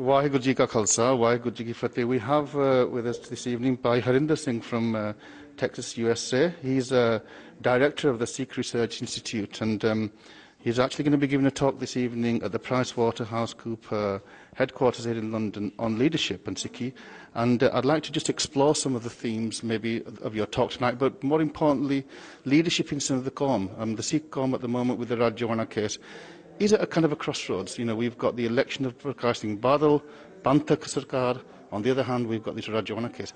Waheguru Ji Ka Khalsa, Waheguru Ji Ki Fateh. We have uh, with us this evening Bhai Harinder Singh from uh, Texas, USA. He's a uh, director of the Sikh Research Institute and um, he's actually going to be giving a talk this evening at the Price Cooper uh, headquarters here in London on leadership and Sikhi. And uh, I'd like to just explore some of the themes maybe of your talk tonight, but more importantly, leadership in some of the com. Um, the Sikh com at the moment with the Rajwana case is at a kind of a crossroads. You know, we've got the election of Prakash Singh Badal, Banta Sarkar. On the other hand, we've got this Rajwana case.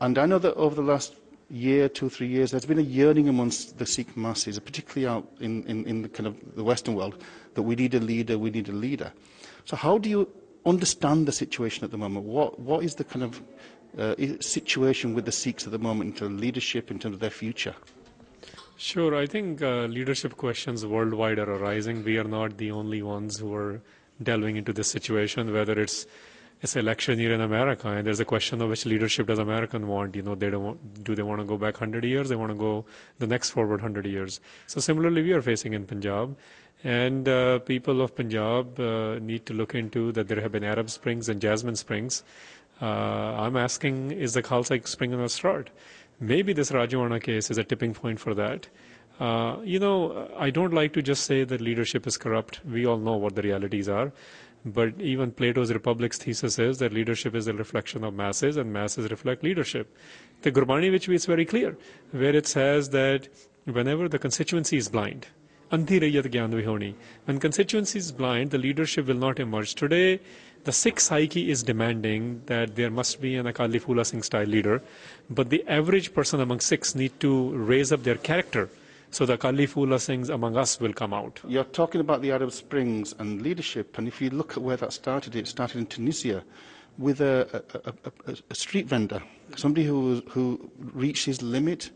And I know that over the last year, two, three years, there's been a yearning amongst the Sikh masses, particularly out in, in, in the kind of the Western world, that we need a leader, we need a leader. So how do you understand the situation at the moment? What, what is the kind of uh, situation with the Sikhs at the moment in terms of leadership, in terms of their future? Sure. I think uh, leadership questions worldwide are arising. We are not the only ones who are delving into this situation, whether it's it's election year in America, and there's a question of which leadership does American want? You know, they don't want, do they want to go back 100 years? They want to go the next forward 100 years. So similarly, we are facing in Punjab, and uh, people of Punjab uh, need to look into that. There have been Arab Springs and Jasmine Springs. Uh, I'm asking, is the Khalsa Spring going to start? Maybe this Rajivana case is a tipping point for that. Uh, you know, I don't like to just say that leadership is corrupt. We all know what the realities are. But even Plato's Republic's thesis is that leadership is the reflection of masses and masses reflect leadership. The which is very clear, where it says that whenever the constituency is blind, anti the gyan when constituency is blind, the leadership will not emerge. Today, the Sikh psyche is demanding that there must be an Akali Fula Singh style leader, but the average person among Sikhs need to raise up their character so the Akali Fula Singhs among us will come out. You're talking about the Arab Springs and leadership, and if you look at where that started, it started in Tunisia with a, a, a, a street vendor, somebody who, who reached his limit.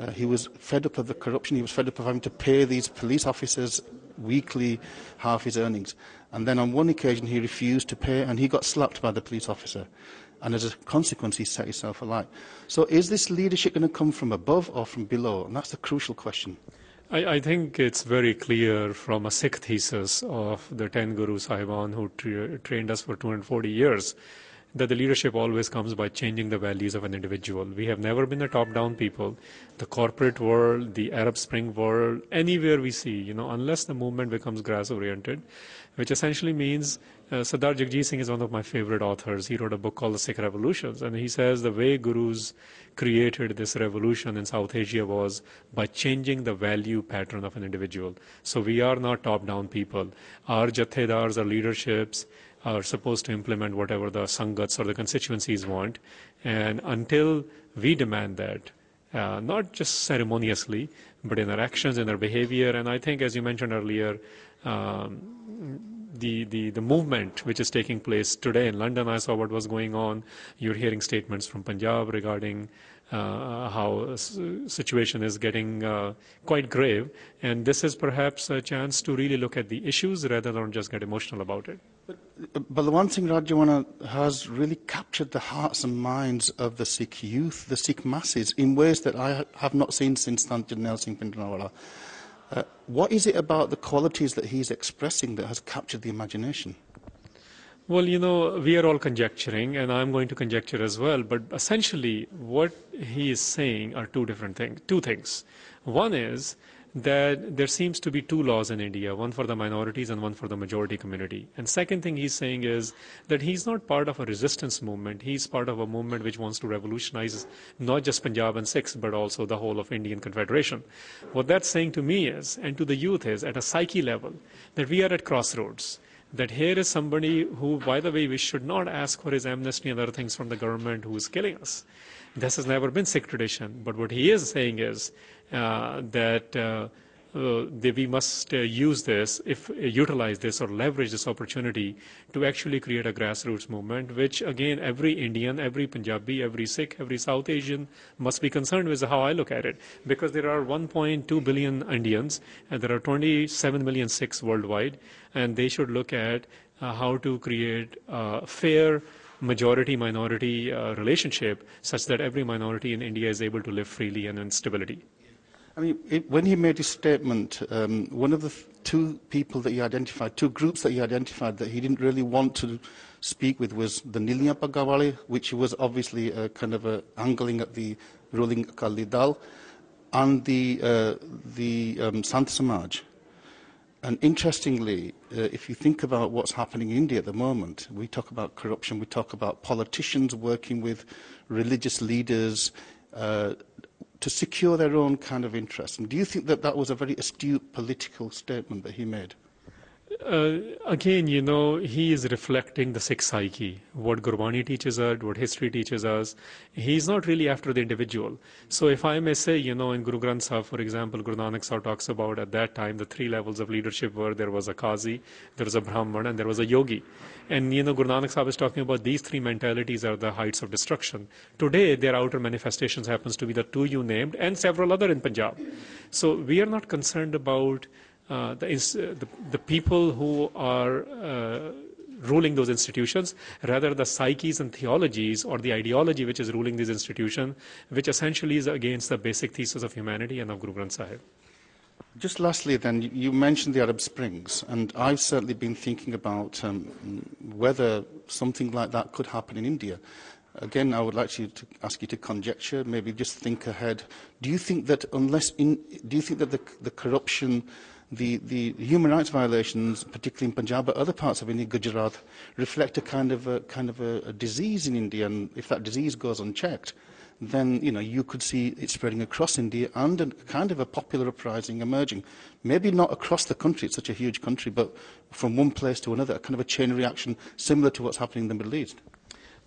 Uh, he was fed up of the corruption. He was fed up of having to pay these police officers weekly half his earnings. And then on one occasion, he refused to pay and he got slapped by the police officer. And as a consequence, he set himself alight. So is this leadership going to come from above or from below? And that's the crucial question. I, I think it's very clear from a Sikh thesis of the 10 Guru Sahiban who tra trained us for 240 years that the leadership always comes by changing the values of an individual. We have never been a top-down people. The corporate world, the Arab Spring world, anywhere we see, you know, unless the movement becomes grass-oriented, which essentially means uh, Sardar Singh is one of my favorite authors. He wrote a book called The Sikh Revolutions, and he says the way gurus created this revolution in South Asia was by changing the value pattern of an individual. So we are not top down people. Our jathedars, our leaderships, are supposed to implement whatever the sanghats or the constituencies want. And until we demand that, uh, not just ceremoniously, but in our actions, in our behavior, and I think, as you mentioned earlier, um, the, the, the movement which is taking place today in London. I saw what was going on. You're hearing statements from Punjab regarding uh, how the situation is getting uh, quite grave. And this is perhaps a chance to really look at the issues rather than just get emotional about it. But, uh, but the one thing Rajawana has really captured the hearts and minds of the Sikh youth, the Sikh masses, in ways that I have not seen since Tanjir Nel Singh uh, what is it about the qualities that he's expressing that has captured the imagination? Well, you know, we are all conjecturing, and I'm going to conjecture as well, but essentially, what he is saying are two different things, two things. One is that there seems to be two laws in India, one for the minorities and one for the majority community. And second thing he's saying is that he's not part of a resistance movement. He's part of a movement which wants to revolutionize not just Punjab and Sikhs, but also the whole of Indian Confederation. What that's saying to me is, and to the youth is, at a psyche level, that we are at crossroads that here is somebody who, by the way, we should not ask for his amnesty and other things from the government who is killing us. This has never been Sikh tradition. But what he is saying is uh, that, uh, uh that. we must uh, use this, if uh, utilize this or leverage this opportunity to actually create a grassroots movement, which again, every Indian, every Punjabi, every Sikh, every South Asian must be concerned with how I look at it. Because there are 1.2 billion Indians, and there are 27 million Sikhs worldwide, and they should look at uh, how to create uh, fair majority-minority uh, relationship such that every minority in India is able to live freely and in stability. I mean, it, when he made his statement, um, one of the two people that he identified, two groups that he identified that he didn't really want to speak with was the Niliya Pagawale, which was obviously a kind of a angling at the ruling Kalidal, and the, uh, the um, Sant Samaj. And interestingly, uh, if you think about what's happening in India at the moment, we talk about corruption, we talk about politicians working with religious leaders uh, to secure their own kind of interests. And do you think that that was a very astute political statement that he made? uh, again, you know, he is reflecting the sick psyche, what Gurbani teaches us, what history teaches us. He's not really after the individual. So, if I may say, you know, in Guru Granth Sahib, for example, Guru Nanak Sahib talks about at that time the three levels of leadership were there was a Qazi, there was a Brahman, and there was a Yogi. And, you know, Guru Nanak Sahib is talking about these three mentalities are the heights of destruction. Today, their outer manifestations happens to be the two you named and several other in Punjab. So, we are not concerned about uh, uh, the, the, people who are uh, ruling those institutions, rather the psyches and theologies or the ideology which is ruling these institutions, which essentially is against the basic thesis of humanity and of Guru Granth Sahib. Just lastly, then, you mentioned the Arab Springs, and I've certainly been thinking about um, whether something like that could happen in India. Again, I would like to ask you to conjecture, maybe just think ahead. Do you think that unless, in, do you think that the, the corruption the, the human rights violations, particularly in Punjab but other parts of India, Gujarat, reflect a kind of a, kind of a, a disease in India. And if that disease goes unchecked, then you know you could see it spreading across India and a kind of a popular uprising emerging. Maybe not across the country; it's such a huge country, but from one place to another, a kind of a chain reaction similar to what's happening in the Middle East.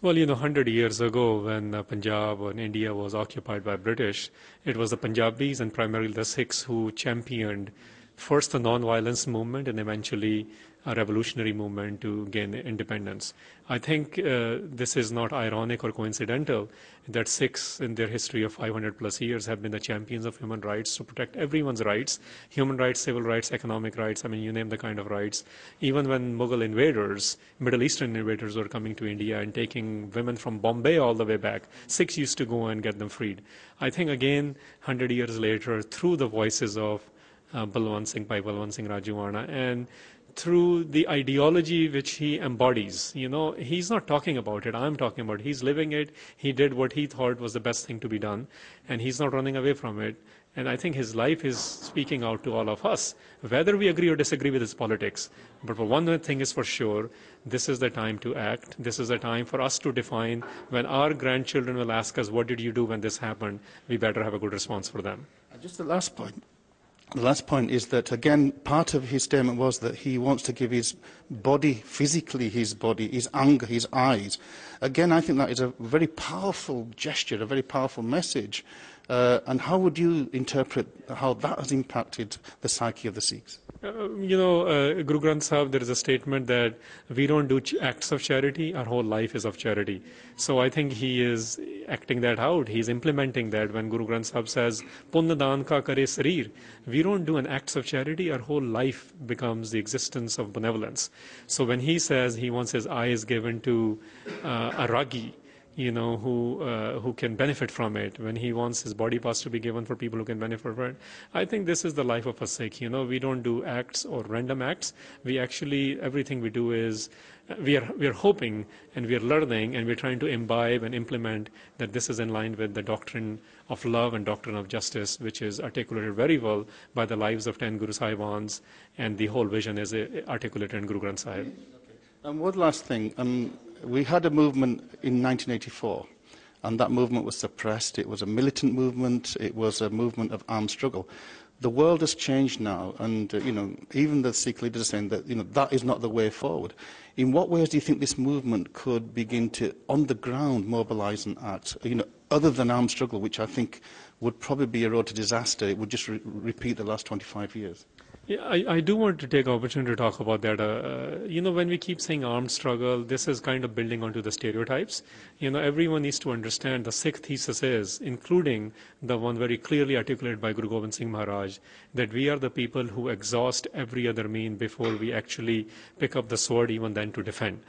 Well, you know, 100 years ago when uh, Punjab and India was occupied by British, it was the Punjabis and primarily the Sikhs who championed first the non-violence movement and eventually a revolutionary movement to gain independence. I think uh, this is not ironic or coincidental that Sikhs, in their history of 500 plus years, have been the champions of human rights to protect everyone's rights human rights, civil rights, economic rights. I mean, you name the kind of rights. Even when Mughal invaders, Middle Eastern invaders, were coming to India and taking women from Bombay all the way back, Sikhs used to go and get them freed. I think, again, 100 years later, through the voices of uh, Balwant Singh by Balwant Singh Rajuwana, and through the ideology which he embodies. You know, he's not talking about it, I'm talking about it. He's living it, he did what he thought was the best thing to be done, and he's not running away from it. And I think his life is speaking out to all of us, whether we agree or disagree with his politics. But one thing is for sure this is the time to act. This is the time for us to define when our grandchildren will ask us, What did you do when this happened? We better have a good response for them. Uh, just the last point. The last point is that, again, part of his statement was that he wants to give his body, physically his body, his anger, his eyes. Again, I think that is a very powerful gesture, a very powerful message. Uh, and how would you interpret how that has impacted the psyche of the Sikhs? Uh, you know, uh, Guru Granth Sahib, there is a statement that we don't do acts of charity, our whole life is of charity. So I think he is acting that out. He's implementing that when Guru Granth Sahib says, Punna ka kare sarir. We don't do an acts of charity, our whole life becomes the existence of benevolence. So when he says he wants his eyes given to uh, a ragi, you know who uh, who can benefit from it when he wants his body parts to be given for people who can benefit from it i think this is the life of a sikh you know we don't do acts or random acts we actually everything we do is uh, we are we are hoping and we are learning and we're trying to imbibe and implement that this is in line with the doctrine of love and doctrine of justice which is articulated very well by the lives of 10 guru sahibans and the whole vision is uh, articulated in guru granth sahib and um, one last thing um, we had a movement in 1984 and that movement was suppressed. It was a militant movement. It was a movement of armed struggle. The world has changed now, and uh, you know, even the Sikh leaders are saying that you know that is not the way forward. In what ways do you think this movement could begin to, on the ground, mobilise and act? You know, other than armed struggle, which I think would probably be a road to disaster. It would just re repeat the last 25 years. Yeah, I, I do want to take opportunity to talk about that. Uh, you know, when we keep saying armed struggle, this is kind of building onto the stereotypes. You know, everyone needs to understand the Sikh thesis is, including the one very clearly articulated by Guru Gobind Singh Maharaj, that we are the people who exhaust every other mean before we actually pick up the sword even then to defend.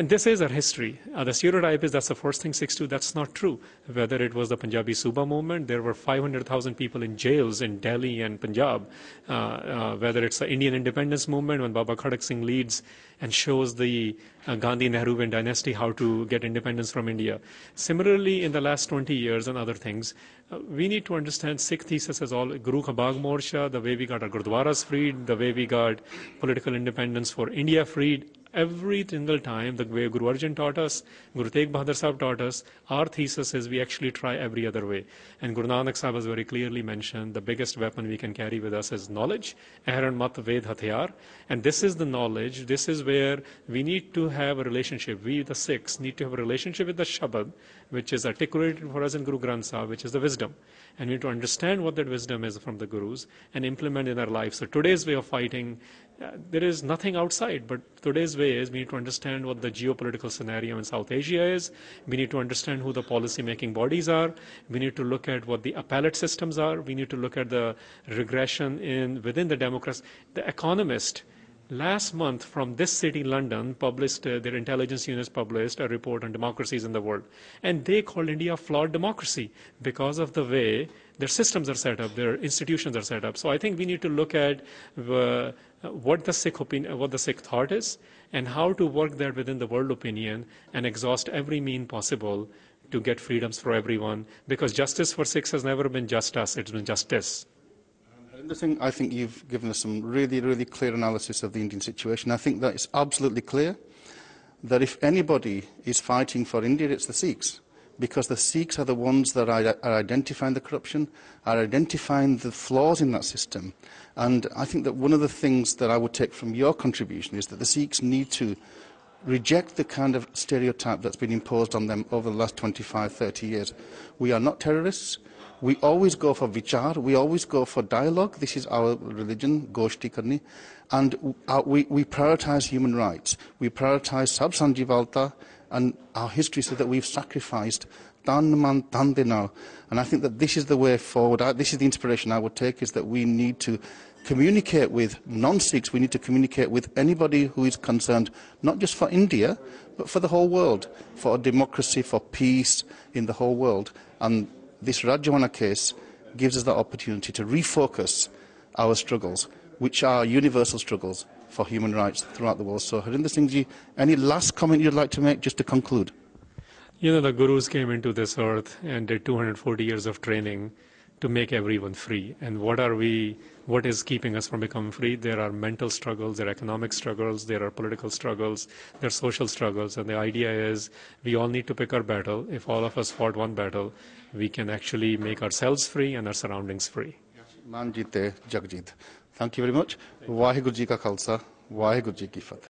And this is our history. Uh, the stereotype is that's the first thing 62. That's not true. Whether it was the Punjabi Suba movement, there were 500,000 people in jails in Delhi and Punjab. Uh, uh, whether it's the Indian independence movement, when Baba Khadak Singh leads and shows the uh, Gandhi Nehruvian dynasty how to get independence from India. Similarly, in the last 20 years and other things, uh, we need to understand Sikh thesis as all Guru Khabag Morsha, the way we got our Gurdwaras freed, the way we got political independence for India freed, Every single time, the way Guru Arjan taught us, Guru Tegh Bahadur Sahib taught us, our thesis is we actually try every other way. And Guru Nanak Sahib has very clearly mentioned the biggest weapon we can carry with us is knowledge, Aharan Mat Ved And this is the knowledge, this is where we need to have a relationship. We, the Sikhs, need to have a relationship with the Shabad, which is articulated for us in Guru Granth Sahib, which is the wisdom. And we need to understand what that wisdom is from the Gurus and implement in our life. So today's way of fighting, uh, there is nothing outside, but today's way is we need to understand what the geopolitical scenario in South Asia is. We need to understand who the policy-making bodies are. We need to look at what the appellate systems are. We need to look at the regression in within the democracy. The Economist last month from this city london published uh, their intelligence units published a report on democracies in the world and they called india a flawed democracy because of the way their systems are set up their institutions are set up so i think we need to look at uh, uh, what the Sikh opinion, uh, what the Sikh thought is, and how to work there within the world opinion and exhaust every mean possible to get freedoms for everyone. Because justice for Sikhs has never been just us; it's been justice. Harinder I think you've given us some really, really clear analysis of the Indian situation. I think that it's absolutely clear that if anybody is fighting for India, it's the Sikhs because the Sikhs are the ones that are identifying the corruption, are identifying the flaws in that system. And I think that one of the things that I would take from your contribution is that the Sikhs need to reject the kind of stereotype that's been imposed on them over the last 25, 30 years. We are not terrorists. We always go for vichar. We always go for dialogue. This is our religion, Goshti Karni. And uh, we, we prioritize human rights. We prioritize sanjivalta. And our history says that we've sacrificed dan man And I think that this is the way forward. this is the inspiration I would take, is that we need to communicate with non-Sikhs. We need to communicate with anybody who is concerned, not just for India, but for the whole world, for democracy, for peace in the whole world. And this Rajawana case gives us that opportunity to refocus our struggles, which are universal struggles, for human rights throughout the world. So Harinder Singh Ji, any last comment you'd like to make just to conclude? You know, the gurus came into this earth and did 240 years of training to make everyone free. And what are we, what is keeping us from becoming free? There are mental struggles, there are economic struggles, there are political struggles, there are social struggles. And the idea is we all need to pick our battle. If all of us fought one battle, we can actually make ourselves free and our surroundings free. Manjite Jagjit. Thank you very much Waheguru ji ਕਾ ਖਾਲਸਾ ਵਾਹਿਗੁਰੂ ਜੀ ਕੀ ਫਤਿਹ